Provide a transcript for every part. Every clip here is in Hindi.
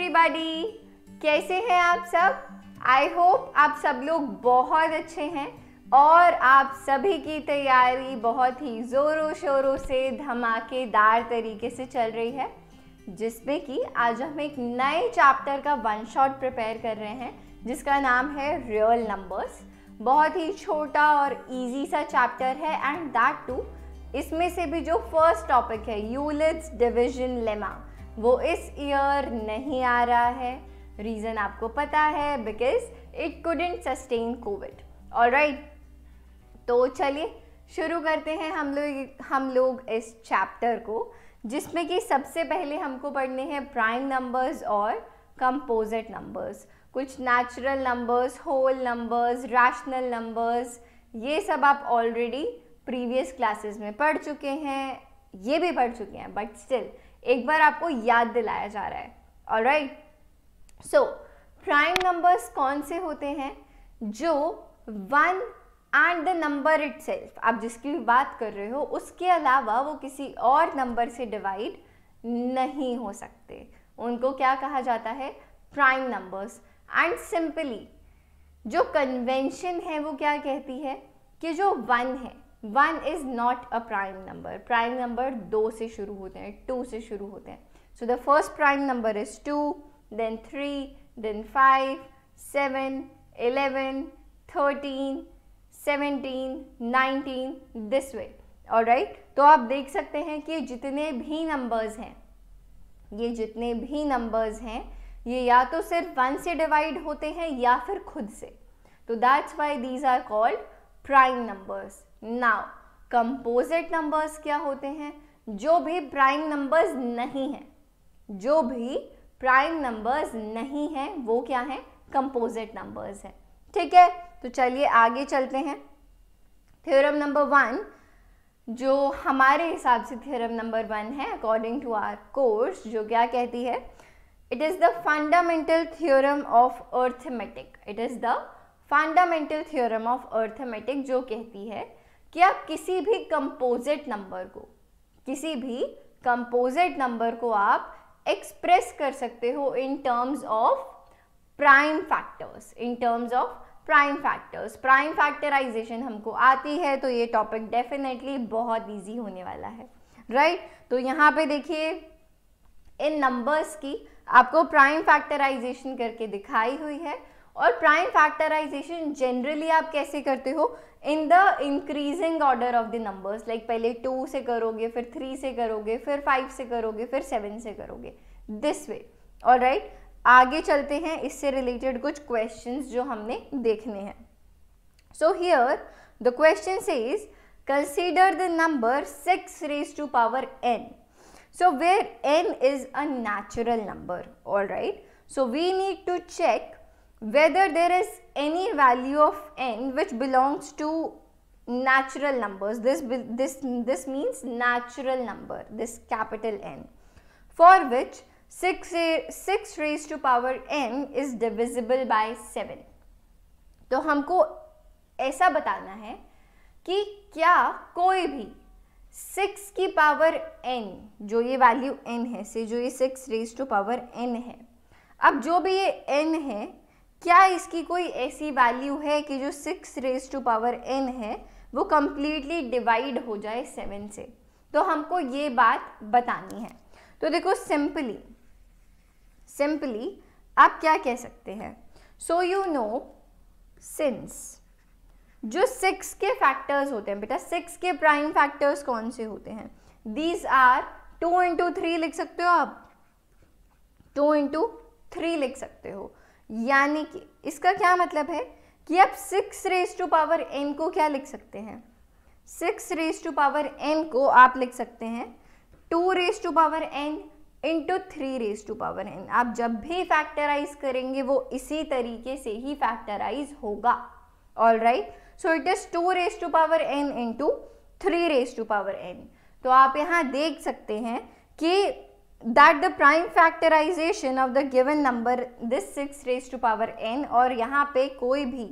एवरीबॉडी कैसे हैं आप सब आई होप आप सब लोग बहुत अच्छे हैं और आप सभी की तैयारी बहुत ही ज़ोरों शोरों से धमाकेदार तरीके से चल रही है जिसमें कि आज हम एक नए चैप्टर का वन शॉट प्रिपेयर कर रहे हैं जिसका नाम है रियल नंबर्स बहुत ही छोटा और इजी सा चैप्टर है एंड दैट टू इसमें से भी जो फर्स्ट टॉपिक है यूलिट्स डिविजन लेमा वो इस ईयर नहीं आ रहा है रीज़न आपको पता है because it couldn't sustain covid और राइट तो चलिए शुरू करते हैं हम लोग हम लोग इस चैप्टर को जिसमें कि सबसे पहले हमको पढ़ने हैं प्राइम नंबर्स और कंपोजिट नंबर्स कुछ natural numbers whole numbers rational numbers ये सब आप ऑलरेडी प्रीवियस क्लासेस में पढ़ चुके हैं ये भी पढ़ चुके हैं बट स्टिल एक बार आपको याद दिलाया जा रहा है और राइट सो प्राइम नंबर्स कौन से होते हैं जो one and the number it आप जिसकी भी बात कर रहे हो उसके अलावा वो किसी और नंबर से डिवाइड नहीं हो सकते उनको क्या कहा जाता है प्राइम नंबर्स एंड सिंपली जो कन्वेंशन है वो क्या कहती है कि जो वन है one is not a prime number prime number दो से शुरू होते हैं टू से शुरू होते हैं so the first prime number is two then three then five seven eleven thirteen seventeen nineteen this way और राइट तो आप देख सकते हैं कि जितने भी नंबर्स हैं ये जितने भी नंबर्स हैं ये या तो सिर्फ वन से डिवाइड होते हैं या फिर खुद से तो that's why these are called prime numbers now composite numbers क्या होते हैं जो भी प्राइम नंबर्स नहीं हैं जो भी प्राइम नंबर्स नहीं हैं वो क्या हैं कंपोजिट नंबर्स हैं ठीक है तो चलिए आगे चलते हैं थ्योरम नंबर वन जो हमारे हिसाब से थ्योरम नंबर वन है अकॉर्डिंग टू आर कोर्स जो क्या कहती है it is the fundamental theorem of arithmetic it is the fundamental theorem of arithmetic जो कहती है कि आप किसी भी कंपोजिट नंबर को किसी भी कंपोजिट नंबर को आप एक्सप्रेस कर सकते हो in terms of prime factors in terms of prime factors prime factorisation हमको आती है तो ये टॉपिक डेफिनेटली बहुत इजी होने वाला है राइट right? तो यहाँ पे देखिए इन नंबर्स की आपको प्राइम फैक्टराइजेशन करके दिखाई हुई है और प्राइम फैक्टराइजेशन जनरली आप कैसे करते हो in the increasing order of the numbers like पहले टू से करोगे फिर थ्री से करोगे फिर फाइव से करोगे फिर सेवन से करोगे दिस वे और राइट आगे चलते हैं इससे रिलेटेड कुछ क्वेश्चन जो हमने देखने हैं so here the question is consider the number six raise to power N so where N is a natural number all right so we need to check whether there is any value of n which belongs to natural numbers. This, this, this means natural number, this capital N, for which 6, 6 raised to power n is divisible by 7. to humko aisa batana hai ki kya koi bhi 6 की पावर n जो ये वैल्यू n है से जो ये 6 रेज टू पावर n है अब जो भी ये n है क्या इसकी कोई ऐसी वैल्यू है कि जो six raise to power N है वो कम्प्लीटली डिवाइड हो जाए सेवन से तो हमको ये बात बतानी है तो देखो सिंपली सिंपली आप क्या कह सकते हैं सो यू नो सिंस जो सिक्स के फैक्टर्स होते हैं बेटा सिक्स के प्राइम फैक्टर्स कौन से होते हैं these are two into three लिख सकते हो आप टू इंटू थ्री लिख सकते हो यानी कि इसका क्या मतलब है कि आप six raise to power N को क्या लिख सकते हैं six raise to power N को आप लिख सकते हैं two raise to power N into three raise to power N आप जब भी फैक्टराइज करेंगे वो इसी तरीके से ही फैक्टराइज होगा all right so it is two raise to power N into three raise to power N तो आप यहाँ देख सकते हैं कि that the prime factorization of the given number this 6 raised to power n और यहाँ पे कोई भी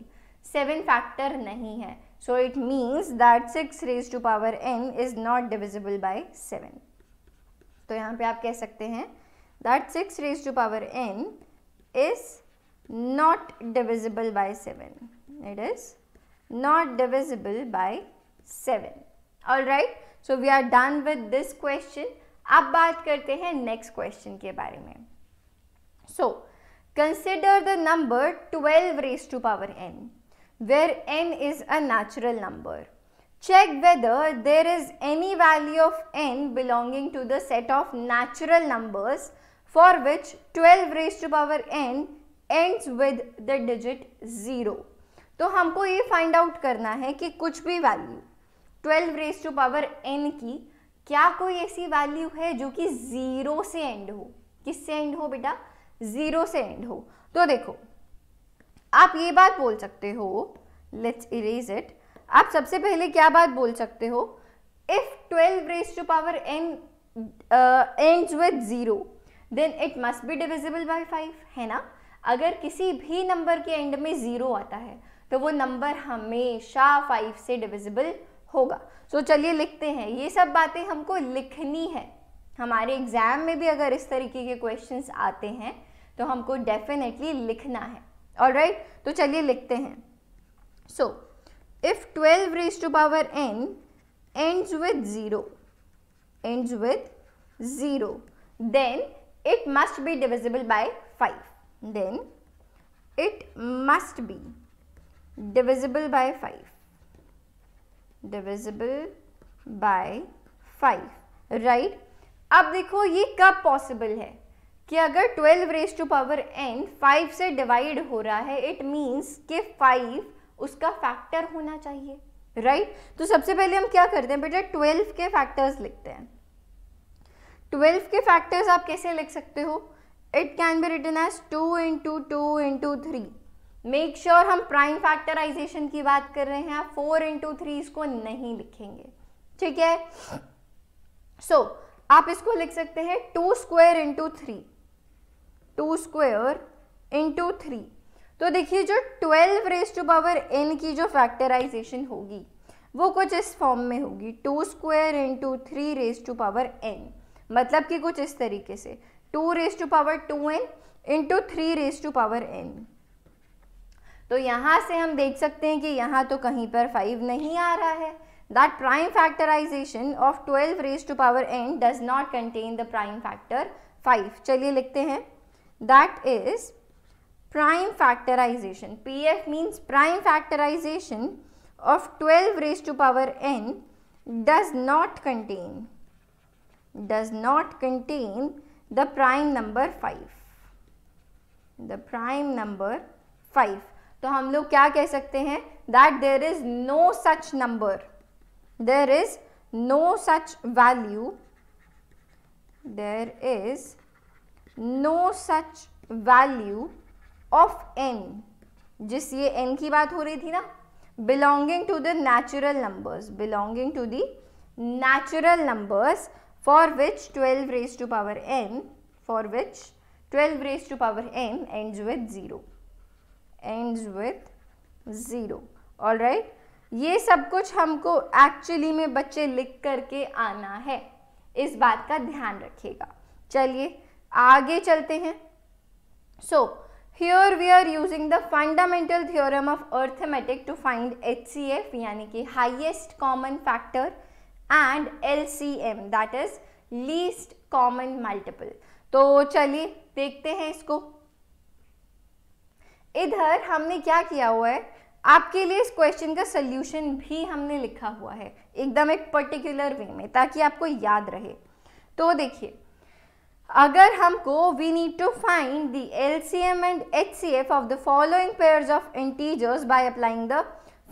7 factor नहीं है so it means that 6 raised to power n is not divisible by 7 तो यहाँ पे आप कह सकते हैं that 6 raised to power n is not divisible by 7 it is not divisible by 7 all right so we are done with this question अब बात करते हैं नेक्स्ट क्वेश्चन के बारे में so consider the number twelve raise to power n where N is a natural number check whether there is any value of n belonging to the set of natural number for which twelve raise to power n end with the digit zero तो हमको ये फाइंड आउट करना है कि कुछ भी value twelve raise to power n की क्या कोई ऐसी वैल्यू है जो कि ज़ीरो से एंड हो किससे एंड हो बेटा ज़ीरो से एंड हो तो देखो आप ये बात बोल सकते हो लेट्स इरेज इट आप सबसे पहले क्या बात बोल सकते हो if twelve raise to power n end with zero then it must be divisible by five है ना अगर किसी भी नंबर के एंड में ज़ीरो आता है तो वो नंबर हमेशा फाइव से डिविजिबल होगा सो so, चलिए लिखते हैं ये सब बातें हमको लिखनी है हमारे एग्ज़ाम में भी अगर इस तरीके के क्वेश्चंस आते हैं तो हमको डेफिनेटली लिखना है और राइट right? तो चलिए लिखते हैं so if twelve raise to power n ends with zero ends with zero then it must be divisible by five then it must be divisible by five divisible by five right अब देखो ये कब पॉसिबल है कि अगर 12 रेस टू पावर एन 5 से डिवाइड हो रहा है इट मीन्स कि 5 उसका फैक्टर होना चाहिए राइट right? तो सबसे पहले हम क्या करते हैं बेटा 12 के फैक्टर्स लिखते हैं 12 के फैक्टर्स आप कैसे लिख सकते हो it can be written as two into two into three make sure sure हम प्राइम फैक्टराइजेशन की बात कर रहे हैं आप फोर इंटू थ्री इसको नहीं लिखेंगे ठीक है सो so, आप इसको लिख सकते हैं two square into three two square into three तो देखिए जो twelve raise to power n की जो फैक्टराइजेशन होगी वो कुछ इस फॉर्म में होगी two square into three raise to power n मतलब कि कुछ इस तरीके से two raise to power two n into three raise to power N तो यहाँ से हम देख सकते हैं कि यहाँ तो कहीं पर फाइव नहीं आ रहा है that prime factorization of twelve raise to power n does not contain the prime factor five चलिए लिखते हैं that is prime factorization P F means prime factorization of twelve raise to power n does not contain does not contain the prime number five the prime number five तो हम लोग क्या कह सकते हैं that there is no such number there is no such value there is no such value of n जिस ये एन की बात हो रही थी ना belonging to the natural numbers belonging to the natural numbers for which twelve raise to power n for which twelve raise to power n end with zero ends with zero all right ये सब कुछ हमको एक्चुअली में बच्चे लिख करके आना है इस बात का ध्यान रखिएगा चलिए आगे चलते हैं so here we are using the fundamental theorem of arithmetic to find H C F यानी कि highest common factor and L C M that is least common multiple तो चलिए देखते हैं इसको इधर हमने क्या किया हुआ है आपके लिए इस क्वेश्चन का सल्यूशन भी हमने लिखा हुआ है एकदम एक पर्टिकुलर वे में ताकि आपको याद रहे तो देखिए अगर हमको we need to find the M and F of the following pair of integers by applying the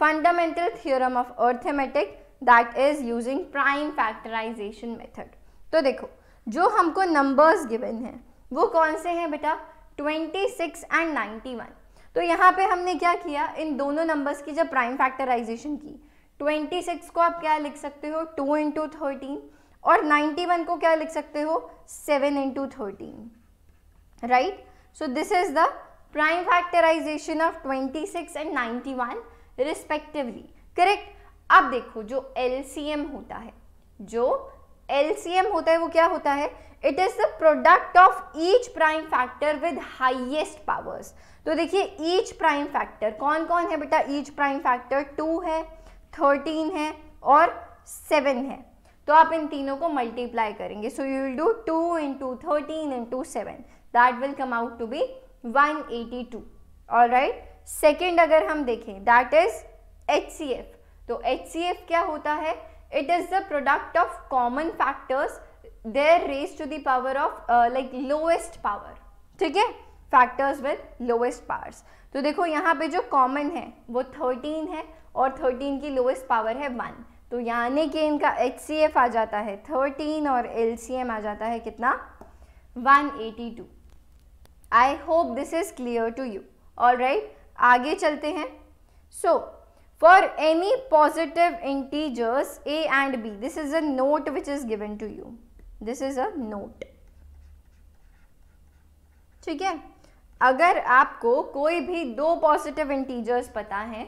fundamental theorem of arithmetic that is using prime factorization method तो देखो जो हमको नंबर्स गिवन हैं वो कौन से हैं बेटा 26 एंड 91 तो यहाँ पे हमने क्या किया इन दोनों नंबर्स की जब प्राइम फैक्टराइजेशन की 26 को आप क्या लिख सकते हो 2 इंटू थर्टीन और 91 को क्या लिख सकते हो 7 into thirteen right so this is the prime factorization of 26 and 91 respectively correct अब देखो जो एल होता है जो एल होता है वो क्या होता है it is the product of each prime factor with highest powers तो देखिए ईच प्राइम फैक्टर कौन कौन है बेटा ईच प्राइम फैक्टर टू है थर्टीन है और सेवन है तो आप इन तीनों को मल्टीप्लाई करेंगे so you will do two into thirteen into seven that will come out to be one eighty two और राइट सेकेंड अगर हम देखें that is H C F तो एच सी एफ क्या होता है it is the product of common factors their raise to power of like lowest power ठीक है फैक्टर्स विद लोएस्ट पावर्स तो देखो यहाँ पे जो कॉमन है वो थर्टीन है और थर्टीन की लोएस्ट पावर है वन तो यानी कि इनका एच आ जाता है थर्टीन और एल आ जाता है कितना one eighty two I hope this is clear to you all right आगे चलते हैं so for any positive integers A and B this is a note which is given to you this is a note ठीक है अगर आपको कोई भी दो पॉजिटिव इंटीजर्स पता है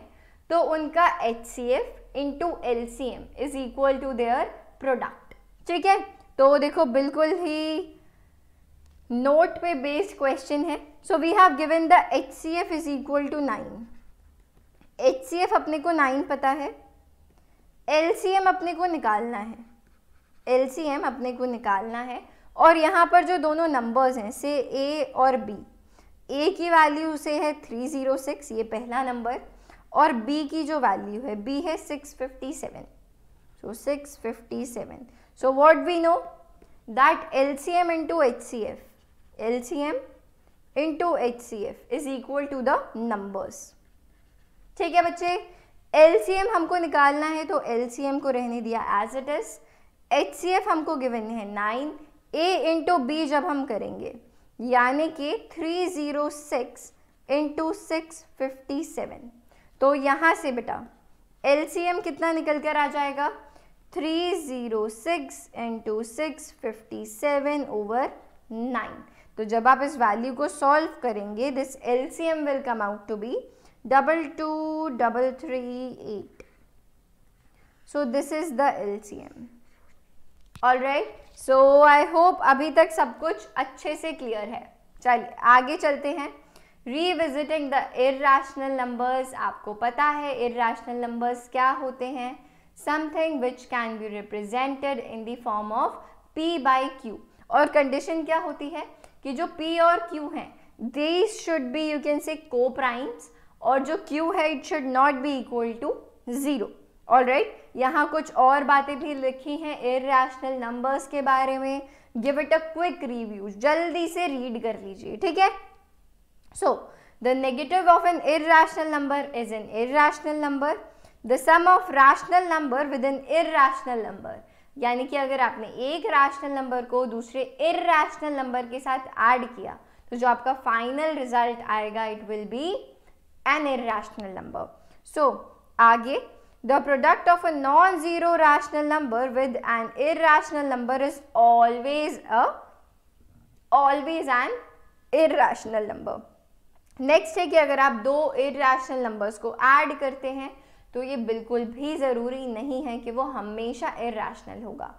तो उनका H C F into L C M is equal to their product ठीक है तो देखो बिल्कुल ही नोट पे बेस्ड क्वेश्चन है so we have given the H C F is equal to nine H C F अपने को नाइन पता है एल सी एम अपने को निकालना है एल अपने को निकालना है और यहाँ पर जो दोनों नंबर्स हैं से ए और बी ए की वैल्यू से है थ्री ज़ीरो सिक्स ये पहला नंबर और बी की जो वैल्यू है बी है six fifty seven so six fifty seven so what we know that L C M into H C F L C M into H C F is equal to the numbers ठीक है बच्चे एल सी एम हमको निकालना है तो एल सी एम को रहने दिया as it is H C F हमको गिवन है नाइन ए इंटू बी जब हम करेंगे यानी कि three zero six into six fifty seven तो यहाँ से बेटा एल सी एम कितना निकल कर आ जाएगा three zero six into six fifty seven over nine तो जब आप इस वैल्यू को सॉल्व करेंगे this L C M will come out to be double two double three eight so this is the L C M all right so I hope अभी तक सब कुछ अच्छे से क्लियर है चलिए आगे चलते हैं रीविजिटिंग द इेशनल नंबर्स आपको पता है इरेशनल नंबर्स क्या होते हैं something which can be represented in the form of P by Q और कंडीशन क्या होती है कि जो पी और क्यू हैं these should be you can say coprimes और जो क्यू है it should not be equal to zero all right यहाँ कुछ और बातें भी लिखी हैं इरेशनल नंबर्स के बारे में give it a quick review जल्दी से रीड कर लीजिए ठीक है so the negative of an irrational number is an irrational number the sum of rational number with an irrational number यानी कि अगर आपने एक रैशनल नंबर को दूसरे इरेशनल नंबर के साथ ऐड किया तो जो आपका फाइनल रिजल्ट आएगा it will be an irrational number so आगे The product of a non-zero rational number with an irrational number is always a always an irrational next है कि अगर आप दो इेशनल नंबर्स को एड करते हैं तो ये बिल्कुल भी ज़रूरी नहीं है कि वो हमेशा इरेशनल होगा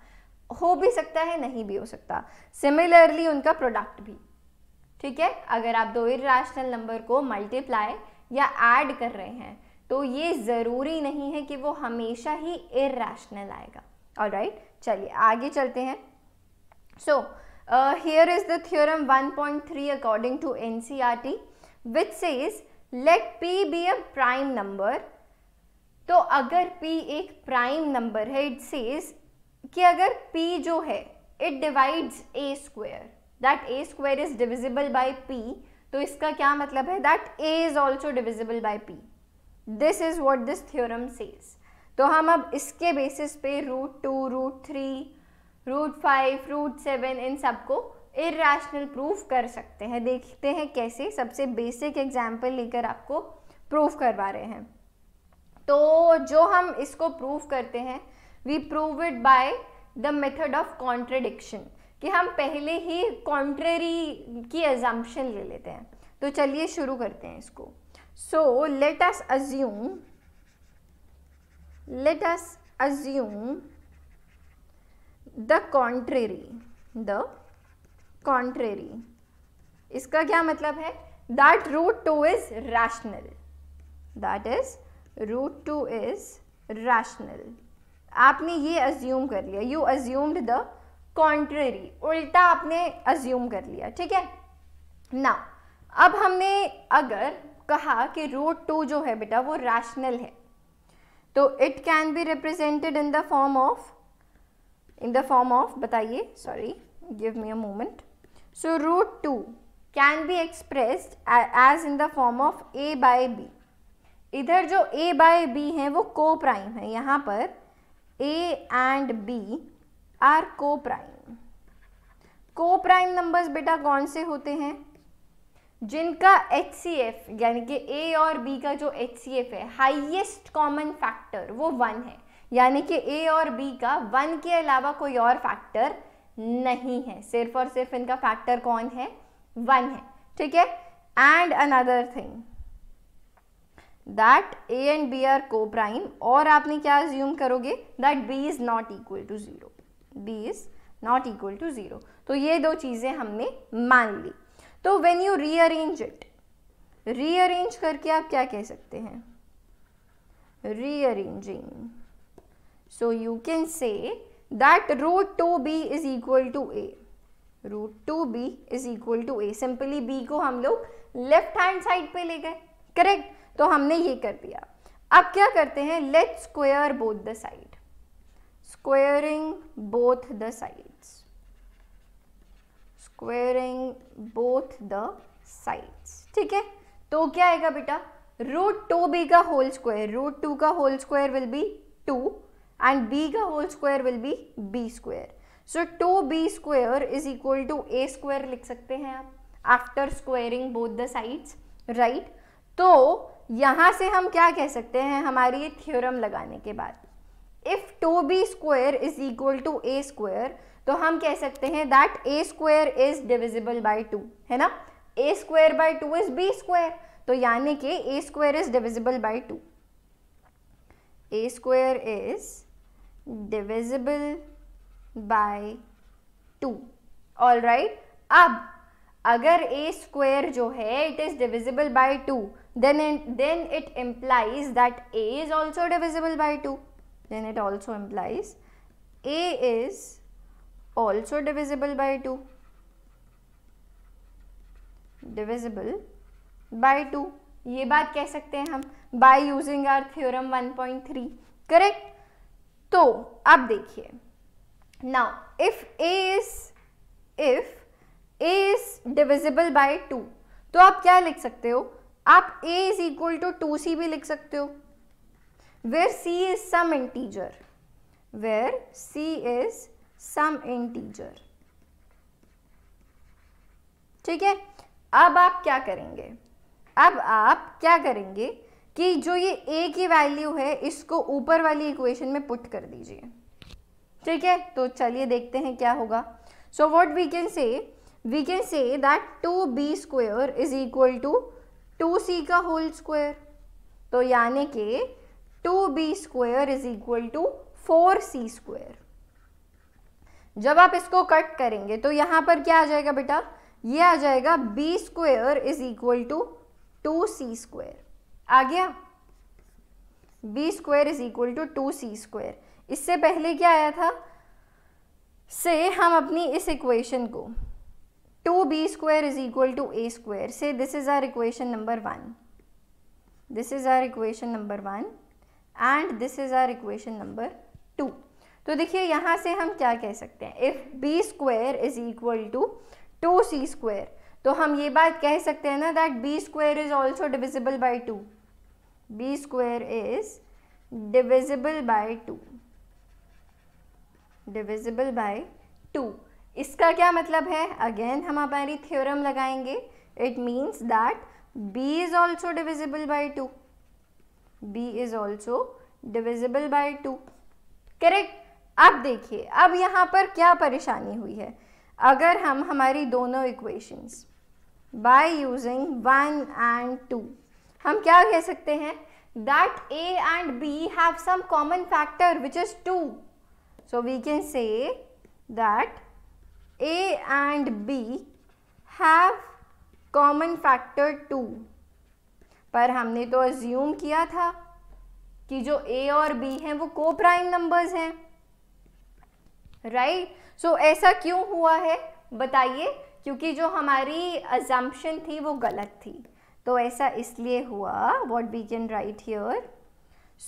हो भी सकता है नहीं भी हो सकता सिमिलरली उनका प्रोडक्ट भी ठीक है अगर आप दो इेशनल नंबर को मल्टीप्लाई या एड कर रहे हैं तो ये ज़रूरी नहीं है कि वो हमेशा ही इेशनल आएगा और राइट चलिए आगे चलते हैं so here is the theorem 1.3 according to N C R T which says let P be a prime number तो अगर p एक प्राइम नंबर है इट सेज कि अगर p जो है it divides A square that A square is divisible by P तो इसका क्या मतलब है that a is also divisible by P this is what this theorem says तो हम अब इसके बेसिस पे root two root three root five root seven इन सबको इरेशनल प्रूफ कर सकते हैं देखते हैं कैसे सबसे बेसिक एग्जाम्पल लेकर आपको प्रूफ करवा रहे हैं तो जो हम इसको प्रूफ करते हैं we prove it by the method of contradiction कि हम पहले ही कॉन्ट्रेरी की एग्जाम्पन ले लेते हैं तो चलिए शुरू करते हैं इसको So let us assume, let us assume the contrary, the contrary. इसका क्या मतलब है that root 2 is rational. That is root 2 is rational. आपने ये assume कर लिया you assumed the contrary. उल्टा आपने assume कर लिया ठीक है Now अब हमने अगर कहा कि रूट टू जो है बेटा वो रैशनल है तो it can be represented in the form of in the form of बताइए sorry give me a moment so root two can be expressed as in the form of A by B इधर जो ए बाय बी है वो को प्राइम है यहाँ पर A and B are coprime coprime numbers बेटा कौन से होते हैं जिनका एच सी एफ यानी कि ए और बी का जो एच सी एफ है हाइएस्ट कॉमन फैक्टर वो वन है यानी कि ए और बी का वन के अलावा कोई और फैक्टर नहीं है सिर्फ और सिर्फ इनका फैक्टर कौन है वन है ठीक है and another thing that A and B are coprime और आपने क्या ज्यूम करोगे that B is not equal to zero B is not equal to zero तो ये दो चीज़ें हमने मान ली तो when you rearrange it rearrange करके आप क्या कह सकते हैं you can say that root two B is equal to A root two B is equal to A simply B को हम लोग लेफ्ट हैंड साइड पे ले गए करेक्ट तो हमने ये कर दिया अब क्या करते हैं let square both the side squaring both the side squaring both the sides ठीक है तो क्या आएगा बेटा रूट टू बी का होल स्क्वायर रूट टू का whole square will be two and B का whole square will be B square so two B square is equal to A square लिख सकते हैं आप after squaring both the sides right तो यहां से हम क्या कह सकते हैं हमारी थ्योरम लगाने के बाद if two B square is equal to A square तो हम कह सकते हैं that a square is divisible by two है ना a square by two is b square तो यानी कि a square is divisible by two A square is divisible by two all right अब अगर ए स्क्वायर जो है it is divisible by two then then it implies that a is also divisible divisible two then it also implies a is also divisible by 2 divisible by 2 ये बात कह सकते हैं हम by using our theorem 1.3 correct तो अब देखिए now if a is if a is divisible by 2 तो आप क्या लिख सकते हो आप a is equal to 2c भी लिख सकते हो where c is some integer where c is some integer ठीक है अब आप क्या करेंगे अब आप क्या करेंगे कि जो ये ए की वैल्यू है इसको ऊपर वाली इक्वेशन में पुट कर दीजिए ठीक है तो चलिए देखते हैं क्या होगा so what we can say we can say that two b square is equal to two c का होल स्क्वेयर तो यानी कि two b square is equal to four c square जब आप इसको कट करेंगे तो यहां पर क्या आ जाएगा बेटा ये आ जाएगा b square is equal to two c square आ गया b square is equal to two c square इससे पहले क्या आया था से हम अपनी इस इक्वेशन को two b square is equal to a square से this is our equation number one this is our equation number one and this is our equation number two तो देखिए यहाँ से हम क्या कह सकते हैं if b square is equal to two c square तो हम ये बात कह सकते हैं ना that b square is also divisible by two b square is divisible by two divisible by two इसका क्या मतलब है अगेन हम हमारी थ्योरम लगाएंगे it means that b is also divisible by two B is also divisible by two correct अब देखिए अब यहाँ पर क्या परेशानी हुई है अगर हम हमारी दोनों equations by using one and two हम क्या कह सकते हैं that A and b have some common factor which is two so we can say that A and b have common factor two पर हमने तो अज्यूम किया था कि जो ए और बी हैं वो को प्राइम नंबर्स हैं राइट सो ऐसा क्यों हुआ है बताइए क्योंकि जो हमारी अजम्पन थी वो गलत थी तो ऐसा इसलिए हुआ what we can write here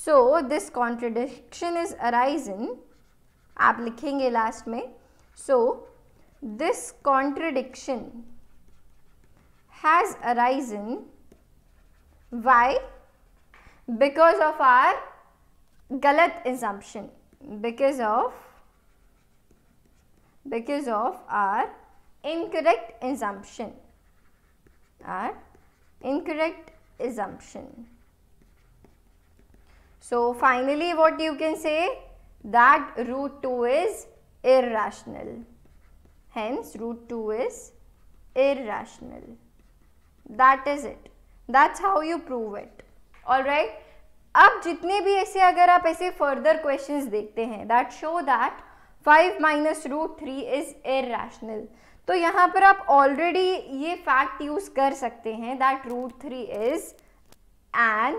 so this contradiction is arise in आप लिखेंगे लास्ट में so this contradiction has arise in why because of our गलत assumption because of because of our incorrect assumption our incorrect assumption so finally what you can say that root 2 is irrational hence root 2 is irrational that is it that's how you prove it all right अब जितने भी ऐसे अगर आप ऐसे फर्दर क्वेश्चंस देखते हैं that show that five minus root three is irrational तो यहाँ पर आप ऑलरेडी ये फैक्ट यूज़ कर सकते हैं that root three is an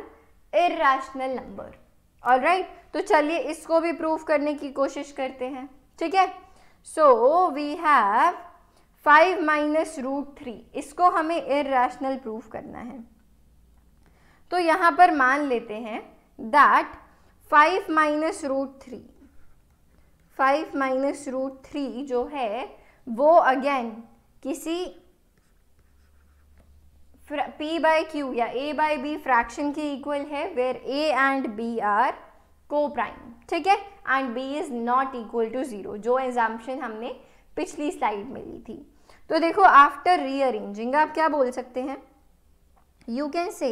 irrational number all right तो चलिए इसको भी प्रूव करने की कोशिश करते हैं ठीक है so we have five minus root three इसको हमें इेशनल प्रूफ करना है तो यहाँ पर मान लेते हैं that five minus root three five minus root three जो है वो अगेन किसी p बाय क्यू या a बाय बी फ्रैक्शन के इक्वल है where a and b are coprime ठीक है and b is not equal to zero जो एग्जाम्पन हमने पिछली स्लाइड में ली थी तो देखो आफ्टर रीअरेंजिंग आप क्या बोल सकते हैं you can say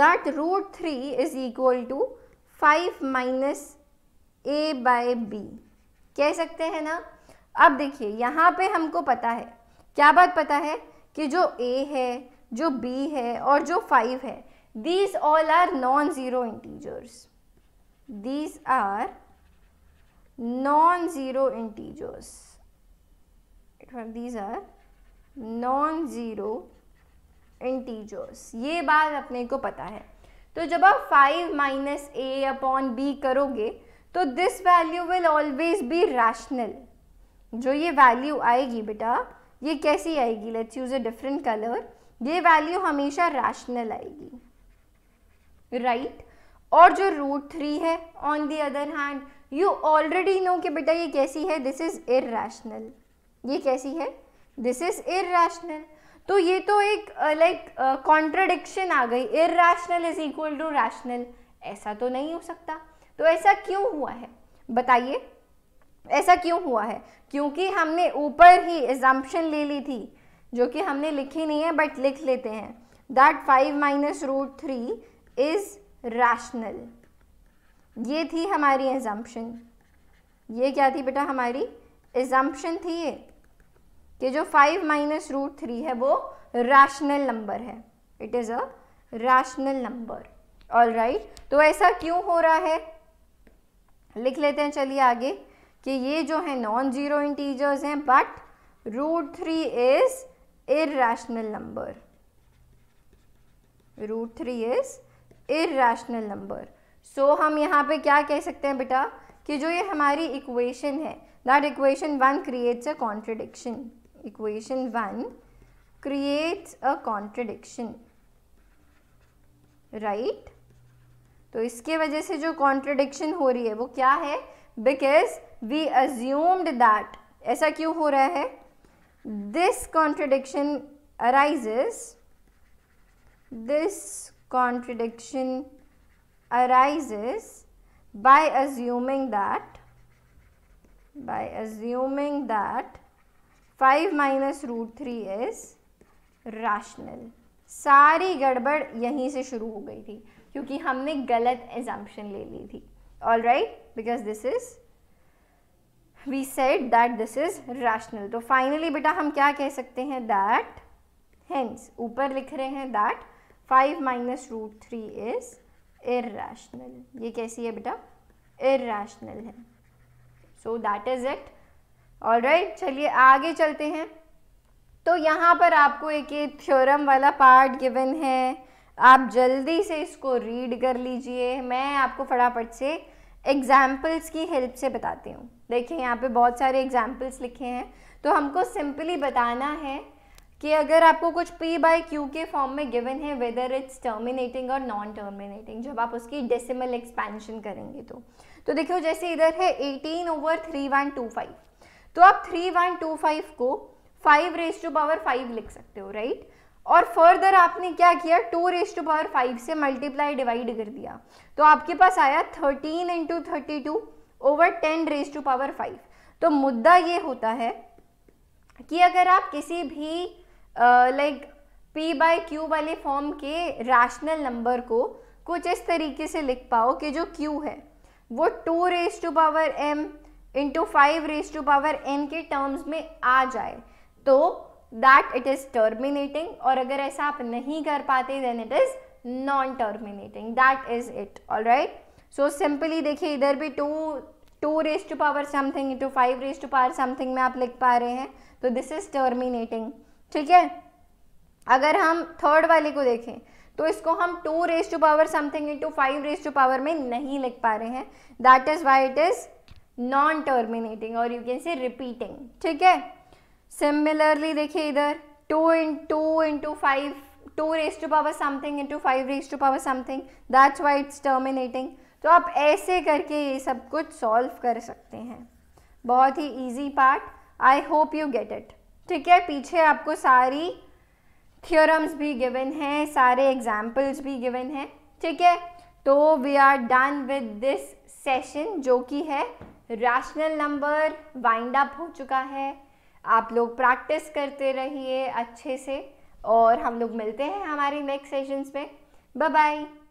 that root three is equal to five minus a by b कह सकते हैं ना अब देखिए यहाँ पे हमको पता है क्या बात पता है कि जो ए है जो बी है और जो फाइव है these all are non zero integers these are non zero integers these are non zero integers ये बात अपने को पता है तो जब आप five minus a upon b करोगे तो this value will always be rational जो ये वैल्यू आएगी बेटा ये कैसी आएगी let's use a different colour ये वैल्यू हमेशा रैशनल आएगी राइट right? और जो रूट थ्री है on the other hand you already know कि बेटा ये कैसी है दिस इज़ इरेशनल ये कैसी है दिस इज़ इरेशनल तो ये तो एक लाइक कॉन्ट्रडिक्शन आ गई irrational is equal to rational ऐसा तो नहीं हो सकता तो ऐसा क्यों हुआ है बताइए ऐसा क्यों हुआ है क्योंकि हमने ऊपर ही एग्जाम्पन ले ली थी जो कि हमने लिखी नहीं है बट लिख लेते हैं that five minus root three is rational ये थी हमारी एग्जाम्पन ये क्या थी बेटा हमारी एग्जाम्पन थी ये कि जो फाइव माइनस रूट थ्री है वो रैशनल नंबर है it is a rational number all right तो ऐसा क्यों हो रहा है लिख लेते हैं चलिए आगे कि ये जो है नॉन जीरो इंटीजर्स हैं but root three is irrational number root three is irrational number so हम यहाँ पे क्या कह सकते हैं बेटा कि जो ये हमारी इक्वेशन है that equation one creates a contradiction equation one creates a contradiction right तो इसके वजह से जो कॉन्ट्रडिक्शन हो रही है वो क्या है बिकॉज वी अज्यूम्ड दैट ऐसा क्यों हो रहा है this contradiction arises this contradiction arises by assuming that by assuming that five minus root three is rational. सारी गड़बड़ यहीं से शुरू हो गई थी क्योंकि हमने गलत एजम्पन ले ली थी all right because this is we said that this is rational तो फाइनली बेटा हम क्या कह सकते हैं दैट हेंस ऊपर लिख रहे हैं that five minus root three is irrational ये कैसी है बेटा इेशनल है so that is it all right चलिए आगे चलते हैं तो यहाँ पर आपको एक ये थ्योरम वाला पार्ट गिवन है आप जल्दी से इसको रीड कर लीजिए मैं आपको फटाफट से एग्ज़ाम्पल्स की हेल्प से बताती हूँ देखिए यहाँ पे बहुत सारे एग्ज़ाम्पल्स लिखे हैं तो हमको सिंपली बताना है कि अगर आपको कुछ पी बाय क्यू के फॉर्म में गिवन है वेदर इट्स टर्मिनेटिंग और नॉन टर्मिनेटिंग जब आप उसकी डेसिमल एक्सपेंशन करेंगे तो तो देखो जैसे इधर है eighteen over three one two five तो आप थ्री वन टू फाइव को five raise to power five लिख सकते हो राइट right? और फर्दर आपने क्या किया two raise to power five से मल्टीप्लाई डिवाइड कर दिया तो आपके पास आया thirteen into thirty two over ten raise to power five तो मुद्दा ये होता है कि अगर आप किसी भी लाइक पी बाय क्यू वाले फॉर्म के रैशनल नंबर को कुछ इस तरीके से लिख पाओ कि जो क्यू है वो two raise to power m into five raise to power n के टर्म्स में आ जाए तो दैट इट इज़ टर्मिनेटिंग और अगर ऐसा आप नहीं कर पाते then it is non terminating that is it all right so simply देखिए इधर भी two two raise to power something into five raise to power something में आप लिख पा रहे हैं तो दिस इज टर्मिनेटिंग ठीक है अगर हम थर्ड वाले को देखें तो इसको हम two raise to power something into five raise to power में नहीं लिख पा रहे हैं that is why it is non terminating और यू कैन से रिपीटिंग ठीक है सिमिलरली देखिए इधर two in two into five two raise to power something into five raise to power something that's why it's terminating तो आप ऐसे करके ये सब कुछ सॉल्व कर सकते हैं बहुत ही easy part I hope you get it ठीक है पीछे आपको सारी थियोरम्स भी गिवन हैं सारे एग्जाम्पल्स भी गिवन हैं ठीक है तो we are done with this session जो कि है रैशनल नंबर वाइंड अप हो चुका है आप लोग प्रैक्टिस करते रहिए अच्छे से और हम लोग मिलते हैं हमारी नेक्स्ट सेशंस में बाय बाय